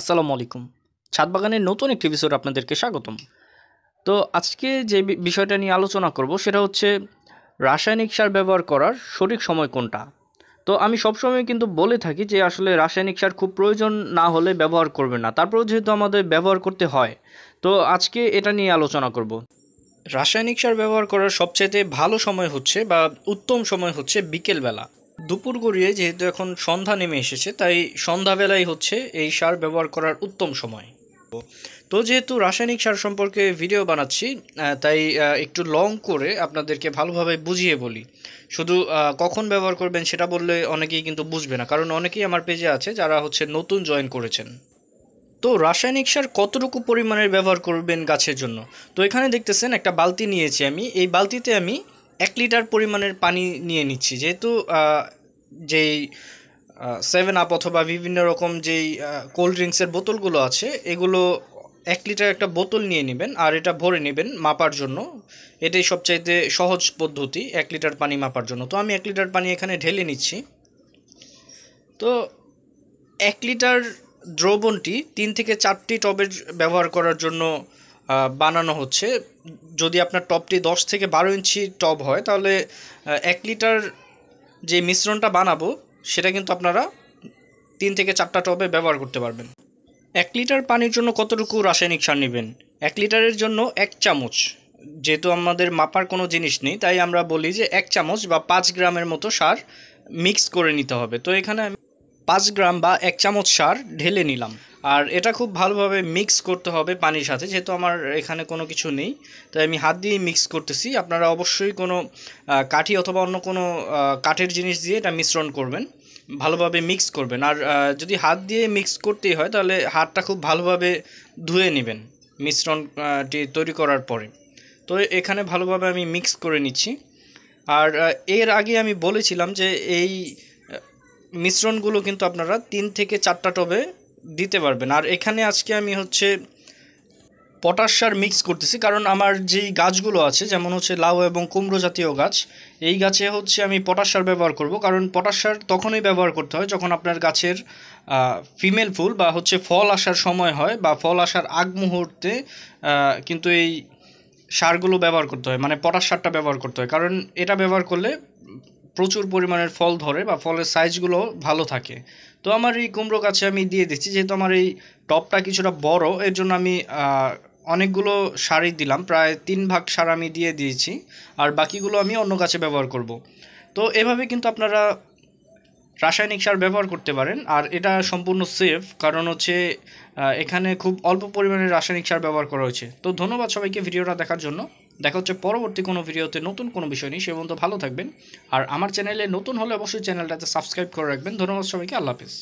আসসালামু আলাইকুম ছাদ বাগানের নতুন একটি বিষয়ে আপনাদেরকে স্বাগতম তো আজকে যে বিষয়টা নিয়ে আলোচনা করব সেটা হচ্ছে রাসায়নিক সার ব্যবহার করার সঠিক সময় কোনটা তো আমি সবসময় কিন্তু বলে থাকি যে আসলে রাসায়নিক সার খুব প্রয়োজন না হলে ব্যবহার করবেন না তারপরেও যেহেতু আমাদের ব্যবহার করতে হয় তো আজকে এটা নিয়ে আলোচনা করব রাসায়নিক সার ব্যবহার করার সবচেয়ে ভালো সময় হচ্ছে বা উত্তম সময় হচ্ছে বিকেলবেলা দুপুর গড়িয়ে যেহেতু এখন সন্ধ্যা নেমে এসেছে তাই সন্ধ্যাবেলাই হচ্ছে এই সার ব্যবহার করার উত্তম সময় তো যেহেতু রাসায়নিক সার সম্পর্কে ভিডিও বানাচ্ছি তাই একটু লং করে আপনাদেরকে ভালোভাবে বুঝিয়ে বলি শুধু কখন ব্যবহার করবেন সেটা বললে অনেকেই কিন্তু বুঝবে না কারণ অনেকেই আমার পেজে আছে যারা হচ্ছে নতুন জয়েন করেছেন তো রাসায়নিক সার কতটুকু পরিমাণের ব্যবহার করবেন গাছের জন্য তো এখানে দেখতেছেন একটা বালতি নিয়েছি আমি এই বালতিতে আমি এক লিটার পরিমাণের পানি নিয়ে নিচ্ছি যেহেতু যেই সেভেন আপ অথবা বিভিন্ন রকম যেই কোল্ড ড্রিঙ্কসের বোতলগুলো আছে এগুলো এক লিটার একটা বোতল নিয়ে নেবেন আর এটা ভরে নেবেন মাপার জন্য এটাই সবচাইতে সহজ পদ্ধতি এক লিটার পানি মাপার জন্য তো আমি এক লিটার পানি এখানে ঢেলে নিচ্ছি তো এক লিটার দ্রবণটি তিন থেকে চারটি টবের ব্যবহার করার জন্য বানানো হচ্ছে যদি আপনার টপটি 10 থেকে বারো ইঞ্চি টপ হয় তাহলে এক লিটার যে মিশ্রণটা বানাবো সেটা কিন্তু আপনারা তিন থেকে চারটা টবে ব্যবহার করতে পারবেন এক লিটার পানির জন্য কতটুকু রাসায়নিক সার নেবেন এক লিটারের জন্য এক চামচ যেহেতু আমাদের মাপার কোনো জিনিস নেই তাই আমরা বলি যে এক চামচ বা পাঁচ গ্রামের মতো সার মিক্স করে নিতে হবে তো এখানে আমি পাঁচ গ্রাম বা এক চামচ সার ঢেলে নিলাম আর এটা খুব ভালোভাবে মিক্স করতে হবে পানির সাথে যেহেতু আমার এখানে কোনো কিছু নেই তাই আমি হাত দিয়ে মিক্স করতেছি আপনারা অবশ্যই কোনো কাঠি অথবা অন্য কোনো কাঠের জিনিস দিয়ে এটা মিশ্রণ করবেন ভালোভাবে মিক্স করবেন আর যদি হাত দিয়ে মিক্স করতেই হয় তাহলে হাতটা খুব ভালোভাবে ধুয়ে নেবেন মিশ্রণটি তৈরি করার পরে তো এখানে ভালোভাবে আমি মিক্স করে নিচ্ছি আর এর আগে আমি বলেছিলাম যে এই মিশ্রণগুলো কিন্তু আপনারা তিন থেকে চারটা টবে দিতে পারবেন আর এখানে আজকে আমি হচ্ছে পটাশ সার মিক্স করতেছি কারণ আমার যেই গাছগুলো আছে যেমন হচ্ছে লাউ এবং কুমড়ো জাতীয় গাছ এই গাছে হচ্ছে আমি পটাশ সার ব্যবহার করব কারণ পটাশ সার তখনই ব্যবহার করতে হয় যখন আপনার গাছের ফিমেল ফুল বা হচ্ছে ফল আসার সময় হয় বা ফল আসার আগ মুহূর্তে কিন্তু এই সারগুলো ব্যবহার করতে হয় মানে পটাশ সারটা ব্যবহার করতে হয় কারণ এটা ব্যবহার করলে প্রচুর পরিমাণের ফল ধরে বা ফলের সাইজগুলো ভালো থাকে তো আমার এই কুমড়ো গাছে আমি দিয়ে দিচ্ছি যেহেতু আমার এই টপটা কিছুটা বড় এর জন্য আমি অনেকগুলো সারি দিলাম প্রায় তিন ভাগ সার আমি দিয়ে দিয়েছি আর বাকিগুলো আমি অন্য গাছে ব্যবহার করব। তো এভাবে কিন্তু আপনারা রাসায়নিক সার ব্যবহার করতে পারেন আর এটা সম্পূর্ণ সেফ কারণ হচ্ছে এখানে খুব অল্প পরিমাণে রাসায়নিক সার ব্যবহার করা হয়েছে তো ধন্যবাদ সবাইকে ভিডিওটা দেখার জন্য দেখা হচ্ছে পরবর্তী কোনো ভিডিওতে নতুন কোনো বিষয় নিয়ে সে পর্যন্ত ভালো থাকবেন আর আমার চ্যানেলে নতুন হলে অবশ্যই চ্যানেলটাতে সাবস্ক্রাইব করে রাখবেন ধন্যবাদ সবাইকে আল্লাহ হাফিজ